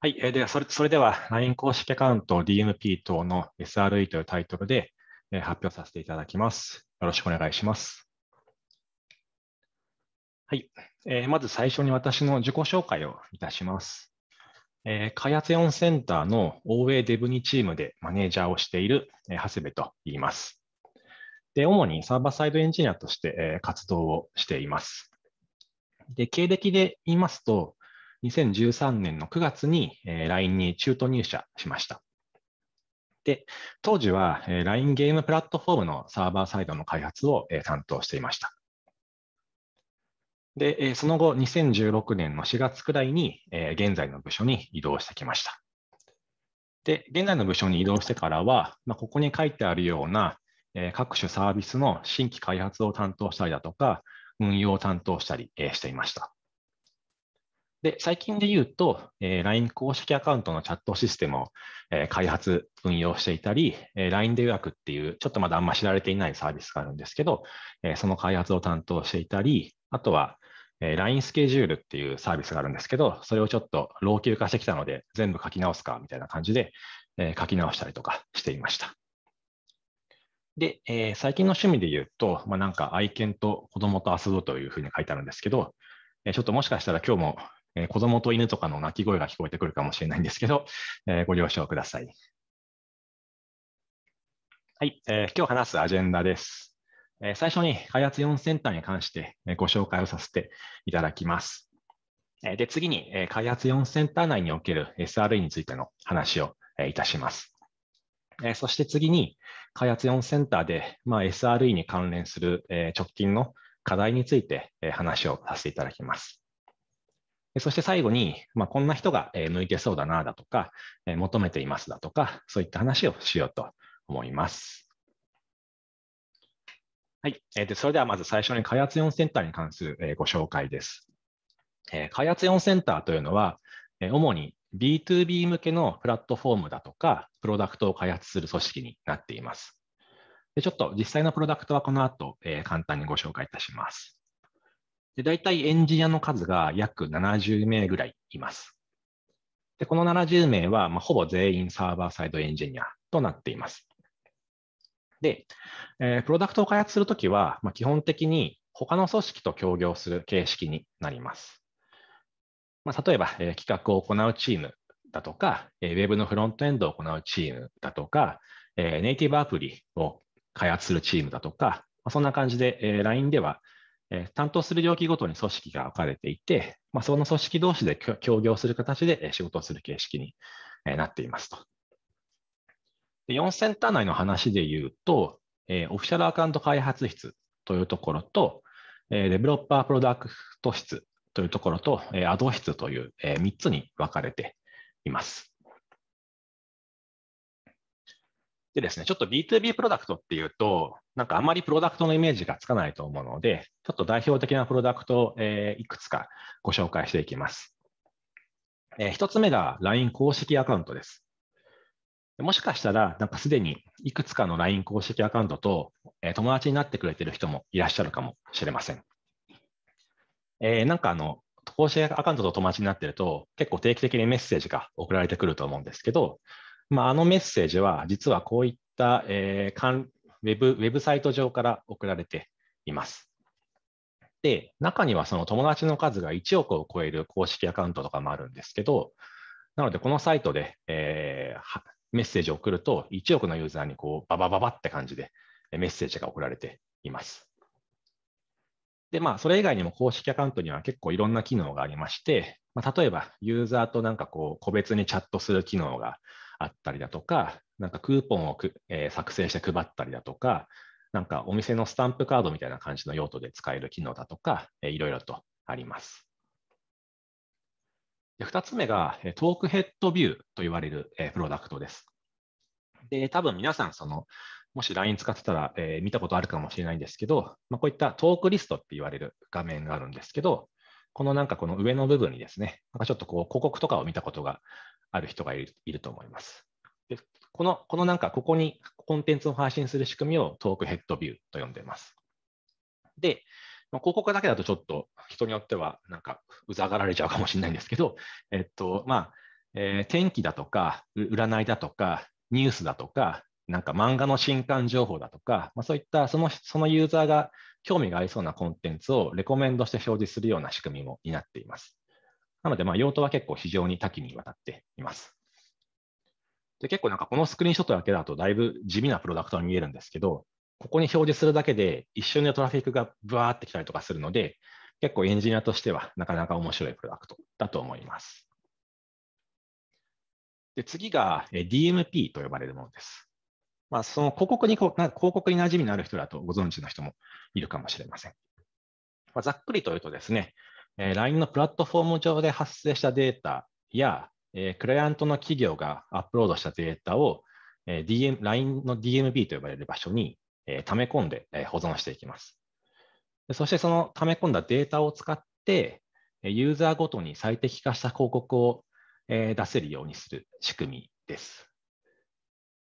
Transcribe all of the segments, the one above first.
はい、えー、でそれそれでは LINE 公式アカウント DMP 等の SRE というタイトルで、えー、発表させていただきます。よろしくお願いします。はい、えー、まず最初に私の自己紹介をいたします。えー、開発4センターの OA デブ2チームでマネージャーをしている、えー、長谷部と言います。で主にサーバーサイドエンジニアとして、えー、活動をしています。で経歴で言いますと、2013年の9月に LINE に中途入社しました。で、当時は LINE ゲームプラットフォームのサーバーサイドの開発を担当していました。で、その後2016年の4月くらいに現在の部署に移動してきました。で、現在の部署に移動してからは、まあ、ここに書いてあるような各種サービスの新規開発を担当したりだとか、運用を担当したりしていました。で、最近で言うと、えー、LINE 公式アカウントのチャットシステムを、えー、開発、運用していたり、えー、LINE で予約っていう、ちょっとまだあんま知られていないサービスがあるんですけど、えー、その開発を担当していたり、あとは、えー、LINE スケジュールっていうサービスがあるんですけど、それをちょっと老朽化してきたので、全部書き直すかみたいな感じで、えー、書き直したりとかしていました。で、えー、最近の趣味で言うと、まあ、なんか愛犬と子供と遊ぶというふうに書いてあるんですけど、ちょっともしかしたら今日もえー、子供と犬とかの鳴き声が聞こえてくるかもしれないんですけど、えー、ご了承ください。はい、えー、今日話すアジェンダです。えー、最初に開発4センターに関してご紹介をさせていただきます。えー、で次に、えー、開発4センター内における SRE についての話を、えー、いたします。えー、そして次に、開発4センターで、まあ、SRE に関連する、えー、直近の課題について、えー、話をさせていただきます。そして最後に、まあ、こんな人が向いてそうだなだとか、求めていますだとか、そういった話をしようと思います。はい、えー、でそれではまず最初に開発4センターに関する、えご紹介です。え開発4センターというのは、え主に B2B 向けのプラットフォームだとか、プロダクトを開発する組織になっています。でちょっと実際のプロダクトはこの後、え簡単にご紹介いたします。で、大体エンジニアの数が約70名ぐらいいます。で、この70名は、まあ、ほぼ全員サーバーサイドエンジニアとなっています。で、えー、プロダクトを開発するときは、まあ、基本的に他の組織と協業する形式になります。まあ、例えば、えー、企画を行うチームだとか、えー、ウェブのフロントエンドを行うチームだとか、えー、ネイティブアプリを開発するチームだとか、まあ、そんな感じで、えー、LINE ではえ担当する領域ごとに組織が分かれていて、まあ、その組織同士で協業する形で仕事をする形式になっていますと。で4センター内の話で言うと、えオフィシャルアカウント開発室というところと、えデベロッパープロダクト室というところと、えアド室という、え3つに分かれています。でですね、ちょっと B2B プロダクトっていうと、なんかあまりプロダクトのイメージがつかないと思うので、ちょっと代表的なプロダクトを、えー、いくつかご紹介していきます。えー、1つ目が LINE 公式アカウントです。もしかしたら、なんかすでにいくつかの LINE 公式アカウントと、えー、友達になってくれてる人もいらっしゃるかもしれません。えー、なんかあの、公式アカウントと友達になってると、結構定期的にメッセージが送られてくると思うんですけど、まあ、あのメッセージは実はこういった、えー、ウェブウェブサイト上から送られています。で、中にはその友達の数が1億を超える公式アカウントとかもあるんですけど、なのでこのサイトで、えー、メッセージを送ると1億のユーザーにこうバババばって感じでメッセージが送られています。で、まあ、それ以外にも公式アカウントには結構いろんな機能がありまして、まあ、例えばユーザーとなんかこう個別にチャットする機能があったりだとか、なんかクーポンをく、えー、作成して配ったりだとか、なんかお店のスタンプカードみたいな感じの用途で使える機能だとか、えー、いろいろとあります。で2つ目が、トークヘッドビューと言われる、えー、プロダクトです。で、多分皆さん、その、もし LINE 使ってたら、えー、見たことあるかもしれないんですけど、まあ、こういったトークリストって言われる画面があるんですけど、このなんかこの上の部分にですね、なんかちょっとこう広告とかを見たことがある人がいると思います。でこの、このなんか、ここにコンテンツを配信する仕組みをトークヘッドビューと呼んでいます。で、まあ、広告だけだとちょっと人によってはなんかうざがられちゃうかもしれないんですけど、えっと、まあ、えー、天気だとか、占いだとか、ニュースだとか、なんか漫画の新刊情報だとか、まあ、そういったそのそのユーザーが興味がありそうなコンテンツをレコメンドして表示するような仕組みもになっています。なので、用途は結構非常に多岐にわたっています。で結構なんかこのスクリーンショットだけだとだいぶ地味なプロダクトに見えるんですけど、ここに表示するだけで一瞬でトラフィックがブワーってきたりとかするので、結構エンジニアとしてはなかなか面白いプロダクトだと思います。で次が DMP と呼ばれるものです。まあ、その広告に広告に馴染みのある人だとご存知の人もいるかもしれません。まあ、ざっくりと言うとですね、えー、LINE のプラットフォーム上で発生したデータや、えー、クライアントの企業がアップロードしたデータを、えー、DM、LINE の DMB と呼ばれる場所に、えー、溜め込んで、えー、保存していきます。そしてその溜め込んだデータを使って、ユーザーごとに最適化した広告を出せるようにする仕組みです。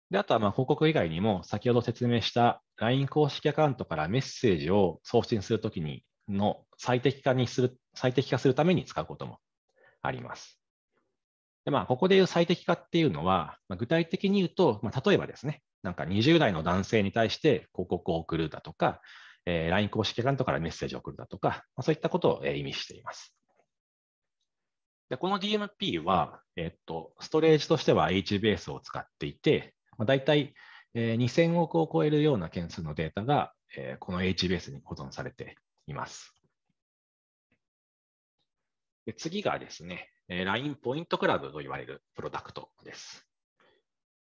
であとはまあ広告以外にも、先ほど説明した LINE 公式アカウントからメッセージを送信するときにの最適化にする、最適化するために使うこともあります。でまあ、ここでいう最適化っていうのは、まあ、具体的に言うと、まあ、例えばですね、なんか20代の男性に対して広告を送るだとか、えー、LINE 公式アカウントからメッセージを送るだとか、まあ、そういったことを、え意味しています。でこの DMP は、えっと、ストレージとしては HBase を使っていて、まあ、大体、えー、2000億を超えるような件数のデータが、えー、この HBase に保存されています。で次がですね、LINE ポイントクラブと言われるプロダクトです。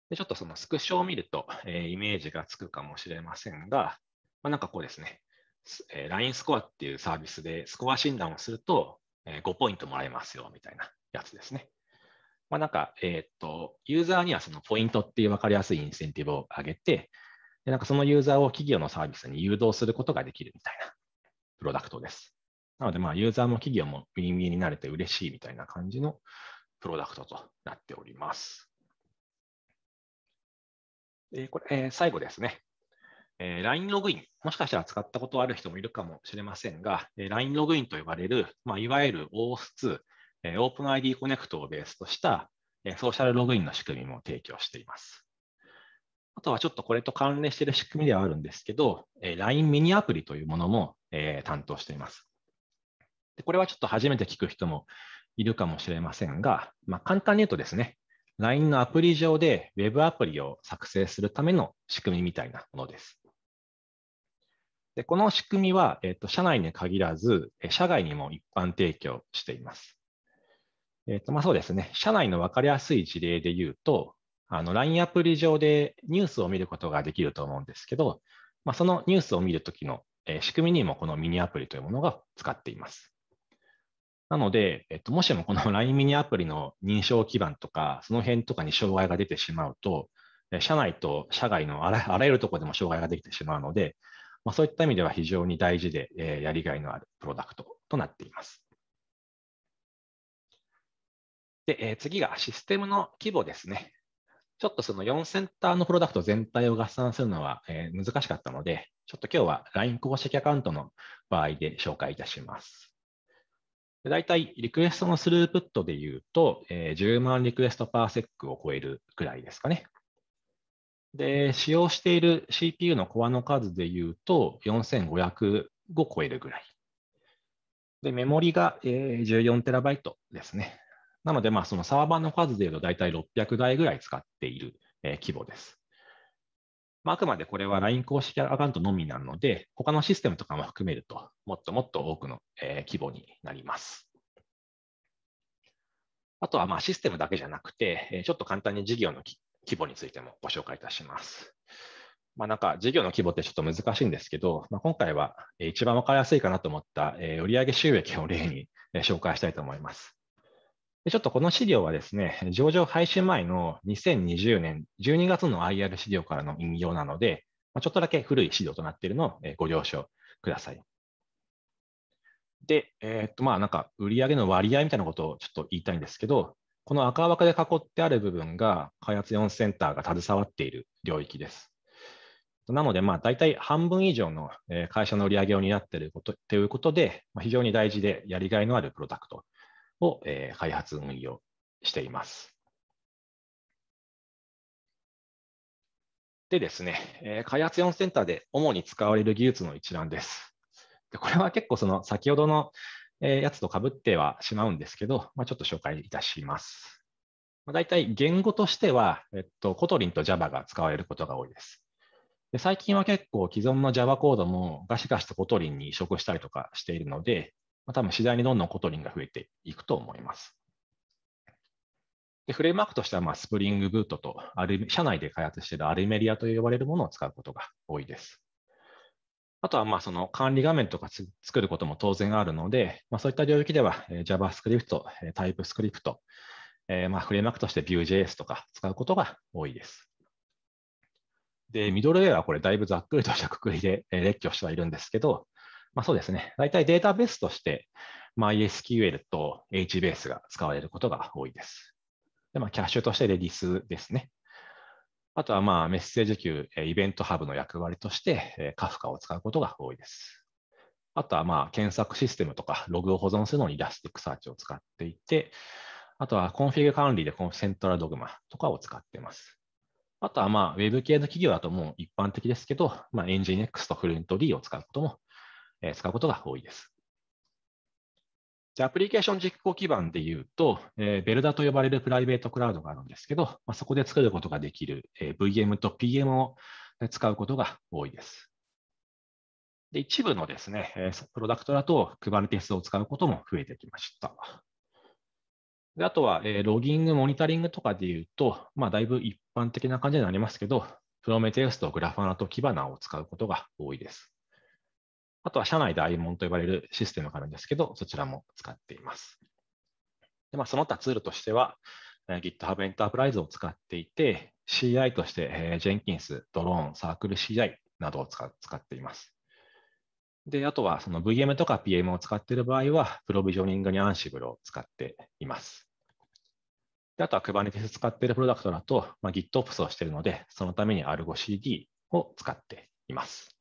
でちょっとそのスクショを見ると、えイメージがつくかもしれませんが、まあ、なんかこうですね、え LINE スコアっていうサービスでスコア診断をすると、え5ポイントもらえますよみたいなやつですね。まあ、なんか、えっ、と、ユーザーにはそのポイントっていう分かりやすいインセンティブを上げて、でなんかそのユーザーを企業のサービスに誘導することができるみたいなプロダクトです。なので、まあ、ユーザーも企業もウィンウィンになれて嬉しいみたいな感じのプロダクトとなっております。でこれ、えー、最後ですね。えー、LINE ログイン。もしかしたら使ったことある人もいるかもしれませんが、えー、LINE ログインと呼ばれる、まあ、いわゆる OS2、えー、OpenID コネクトをベースとした、えー、ソーシャルログインの仕組みも提供しています。あとはちょっとこれと関連している仕組みではあるんですけど、えー、LINE ミニアプリというものも、えー、担当しています。でこれはちょっと初めて聞く人もいるかもしれませんが、まあ、簡単に言うとですね、LINE のアプリ上で Web アプリを作成するための仕組みみたいなものです。でこの仕組みは、えーと、社内に限らず、社外にも一般提供しています。えーとまあ、そうですね、社内の分かりやすい事例で言うと、あの LINE アプリ上でニュースを見ることができると思うんですけど、まあ、そのニュースを見るときの仕組みにもこのミニアプリというものが使っています。なので、えっと、もしもこの LINE ミニアプリの認証基盤とか、その辺とかに障害が出てしまうと、社内と社外のあらゆるところでも障害ができてしまうので、まあ、そういった意味では非常に大事で、えやりがいのあるプロダクトとなっています。で、え次がシステムの規模ですね。ちょっとその4センターのプロダクト全体を合算するのは、えー、難しかったので、ちょっと今日は LINE 公式アカウントの場合で紹介いたします。でたいリクエストのスループットで言うと、えー、10万リクエストパーセックを超えるくらいですかね。で、使用している CPU のコアの数で言うと、4500を超えるぐらい。で、メモリが、え 14TB ですね。なので、まあ、そのサーバーの数でいうと大体600台ぐらい使っている、え規模です。まあ、くまでこれは LINE 公式アカウントのみなので、他のシステムとかも含めると、もっともっと多くの、え規模になります。あとはまあシステムだけじゃなくて、えちょっと簡単に事業の規模についてもご紹介いたします。まあ、なんか事業の規模ってちょっと難しいんですけど、まあ、今回は一番分かりやすいかなと思った売上収益を例に紹介したいと思います。でちょっとこの資料はですね、上場廃止前の2020年12月の IR 資料からの引用なので、ちょっとだけ古い資料となっているのをご了承ください。で、えー、っと、まあなんか売上の割合みたいなことをちょっと言いたいんですけど、この赤枠で囲ってある部分が開発4センターが携わっている領域です。なので、まあ、大体半分以上の会社の売り上げを担っていることということで、ま非常に大事でやりがいのあるプロダクトを、えー、開発運用しています。でですね、えー、開発4センターで主に使われる技術の一覧です。でこれは結構その先ほどのやつとかぶってはしまうんですけど、まあ、ちょっと紹介いたします。まあ、大体言語としては、えっと、コトリンと Java が使われることが多いです。で最近は結構既存の Java コードもガシガシとコトリンに移植したりとかしているので、まあ、多分次第にどんどんコトリンが増えていくと思います。でフレームワークとしては、まあ、スプリングブートとアル、社内で開発しているアルメリアと呼ばれるものを使うことが多いです。あとは、まあ、その管理画面とか作ることも当然あるので、まあ、そういった領域では、えー、JavaScript、え TypeScript、えー、まあ、フレームワークとして Vue.js とか使うことが多いです。で、ミドルウェアはこれだいぶざっくりとしたくくりで、えー、列挙してはいるんですけど、まあ、そうですね。大体データベースとして、MySQL と HBase が使われることが多いです。で、まあ、キャッシュとして Redis ですね。あとは、まあ、メッセージ級、イベントハブの役割として、Kafka を使うことが多いです。あとは、まあ、検索システムとか、ログを保存するのに Elasticsearch を使っていて、あとは、コンフィグ管理でこのセントラドグマとかを使っています。あとは、まあ、ウェブ系の企業だともう一般的ですけど、まあ、エンジン X とフ e ン t D を使うこともえ使うことが多いです。でアプリケーション実行基盤でいうと、えベルダと呼ばれるプライベートクラウドがあるんですけど、まあ、そこで作ることができる、えー、VM と PM を使うことが多いです。で一部のですね、えプロダクトだとクバルテ r を使うことも増えてきました。であとは、えー、ロギング、モニタリングとかでいうと、まあ、だいぶ一般的な感じになりますけど、プロメテウスとグラファーとキバナを使うことが多いです。あとは社内で i モンと呼ばれるシステムがあるんですけど、そちらも使っています。でまあ、その他ツールとしては、GitHub Enterprise を使っていて、CI として、えー、Jenkins、ドローン、サークル CI などを使っています。で、あとはその VM とか PM を使っている場合は、プロビジョニングに Ansible を使っています。であとは Kubernetes 使っているプロダクトだと、まあ、GitOps をしているので、そのために ArgoCD を使っています。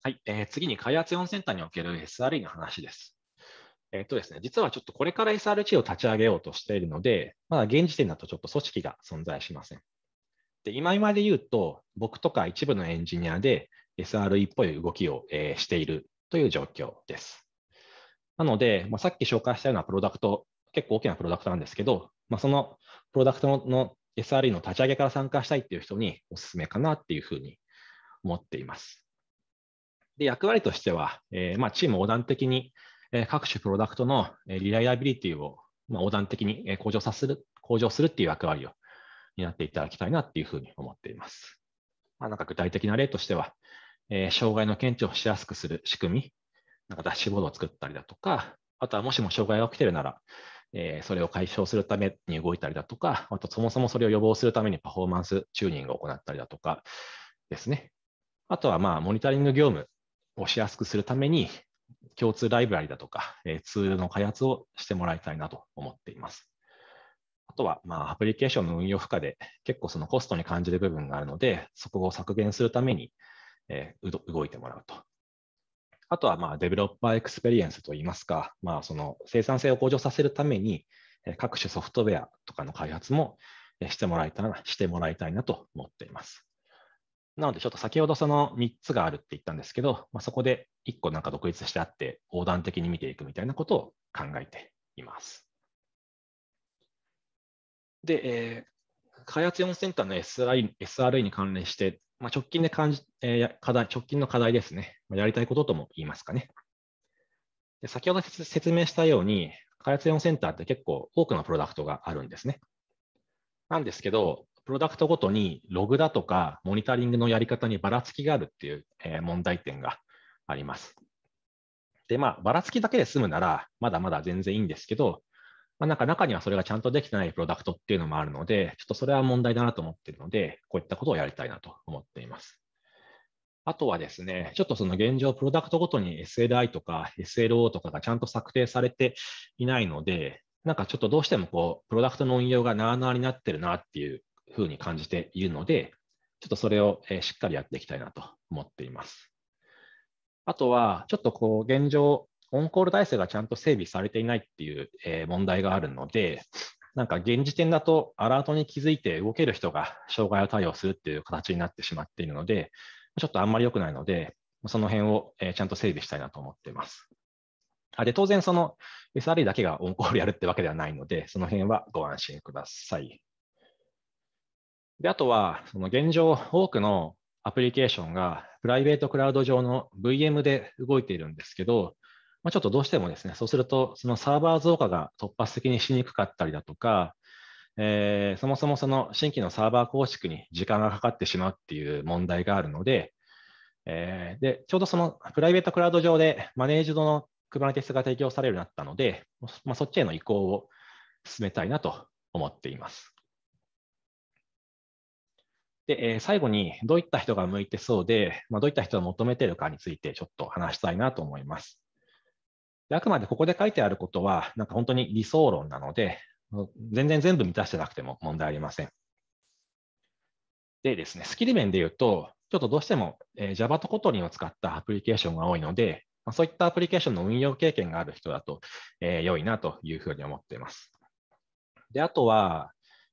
はい、えー、次に開発4センターにおける SRE の話です。えっ、とですね、実はちょっとこれから s r g を立ち上げようとしているので、まだ現時点だとちょっと組織が存在しません。で今まで言うと、僕とか一部のエンジニアで SRE っぽい動きを、えー、しているという状況です。なので、まあ、さっき紹介したようなプロダクト、結構大きなプロダクトなんですけど、まあ、そのプロダクトの SRE の立ち上げから参加したいっていう人におすすめかなっていうふうに思っています。で役割としては、えーまあ、チーム横断的に、えー、各種プロダクトの、えー、リライアビリティを、まあ、横断的に、えー、向上させる、向上するっていう役割を担っていただきたいなっていうふうに思っています。まあ、なんか具体的な例としては、えー、障害の検知をしやすくする仕組み、なんかダッシュボードを作ったりだとか、あとはもしも障害が起きてるなら、えー、それを解消するために動いたりだとか、あとそもそもそれを予防するためにパフォーマンスチューニングを行ったりだとかですね。あとはまあモニタリング業務をしやすくするために、共通ライブラリだとか、えツールの開発をしてもらいたいなと思っています。あとは、まあ、アプリケーションの運用負荷で結構そのコストに感じる部分があるので、そこを削減するために、えー、動いてもらうと。あとは、まあ、デベロッパーエクスペリエンスといいますか、まあ、その生産性を向上させるために、各種ソフトウェアとかの開発もしてもらいたいなしてもらいたいなと思っています。なので、ちょっと先ほどその3つがあるって言ったんですけど、まあ、そこで1個なんか独立してあって、横断的に見ていくみたいなことを考えています。で、えー、開発4センターの SRI SRE に関連して、まあ、直近で感じ、えー、課題直近の課題ですね、まやりたいこととも言いますかね。で先ほど説明したように、開発4センターって結構多くのプロダクトがあるんですね。なんですけど、プロダクトごとにログだとかモニタリングのやり方にばらつきがあるっていう、え問題点があります。で、まあ、ばらつきだけで済むなら、まだまだ全然いいんですけど、まあ、なんか中にはそれがちゃんとできてないプロダクトっていうのもあるので、ちょっとそれは問題だなと思ってるので、こういったことをやりたいなと思っています。あとはですね、ちょっとその現状、プロダクトごとに SLI とか SLO とかがちゃんと策定されていないので、なんかちょっとどうしてもこう、プロダクトの運用がなあなあになってるなっていうふうに感じているので、ちょっとそれをしっかりやっていきたいなと思っています。あとは、ちょっとこう、現状、オンコール体制がちゃんと整備されていないっていう問題があるので、なんか現時点だとアラートに気づいて動ける人が障害を対応するっていう形になってしまっているので、ちょっとあんまり良くないので、その辺をちゃんと整備したいなと思っています。で当然、その SRE だけがオンコールやるってわけではないので、その辺はご安心ください。で、あとは、その現状、多くのアプリケーションがプライベートクラウド上の VM で動いているんですけど、まあ、ちょっとどうしてもですね、そうすると、そのサーバー増加が突発的にしにくかったりだとか、えー、そもそもその新規のサーバー構築に時間がかかってしまうっていう問題があるので、えー、でちょうどそのプライベートクラウド上でマネージドの Kubernetes が提供されるようになったので、まあ、そっちへの移行を進めたいなと思っています。で、え最後にどういった人が向いてそうで、まあ、どういった人を求めてるかについてちょっと話したいなと思います。であくまでここで書いてあることは、なんか本当に理想論なので、全然全部満たしてなくても問題ありません。でですね、スキル面で言うと、ちょっとどうしても、え Java と Kotlin を使ったアプリケーションが多いので、まそういったアプリケーションの運用経験がある人だと、えー、良いなというふうに思っています。で、あとは、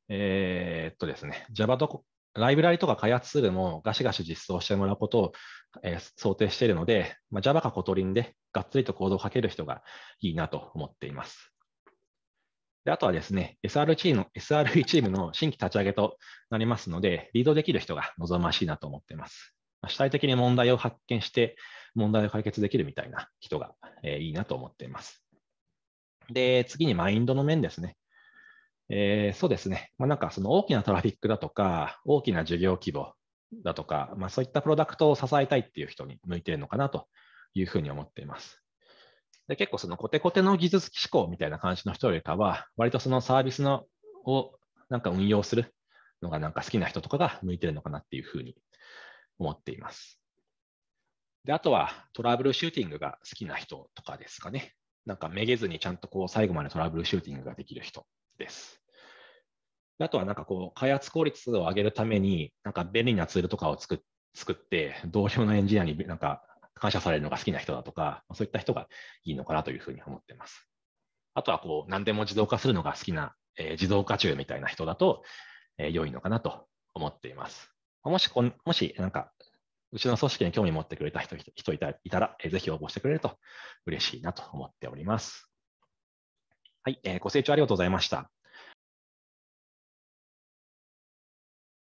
えー、っとですね、Java とライブラリとか開発ツールもガシガシ実装してもらうことを、えー、想定しているので、まあ、Java かコトリンでがっつりとコードをかける人がいいなと思っています。であとはですね、SR チームの SRE チームの新規立ち上げとなりますので、リードできる人が望ましいなと思っています。主体的に問題を発見して、問題を解決できるみたいな人が、えー、いいなと思っています。で、次にマインドの面ですね。えー、そうですね、まあ、なんかその大きなトラフィックだとか、大きな事業規模だとか、まあ、そういったプロダクトを支えたいっていう人に向いてるのかなというふうに思っています。で結構そのコテコテの技術志向みたいな感じの人よりかは、割とそのサービスのをなんか運用するのがなんか好きな人とかが向いてるのかなっていうふうに思っています。で、あとはトラブルシューティングが好きな人とかですかね。なんかめげずにちゃんとこう最後までトラブルシューティングができる人です。あとはなんかこう、開発効率を上げるために、なんか便利なツールとかを作って、同僚のエンジニアになんか感謝されるのが好きな人だとか、そういった人がいいのかなというふうに思ってます。あとはこう、何でも自動化するのが好きな、えー、自動化中みたいな人だと、えー、良いのかなと思っています。もしもしなんか、うちの組織に興味持ってくれた人人いたいたら、ぜひ応募してくれると嬉しいなと思っております。はい、えー、ご清聴ありがとうございました。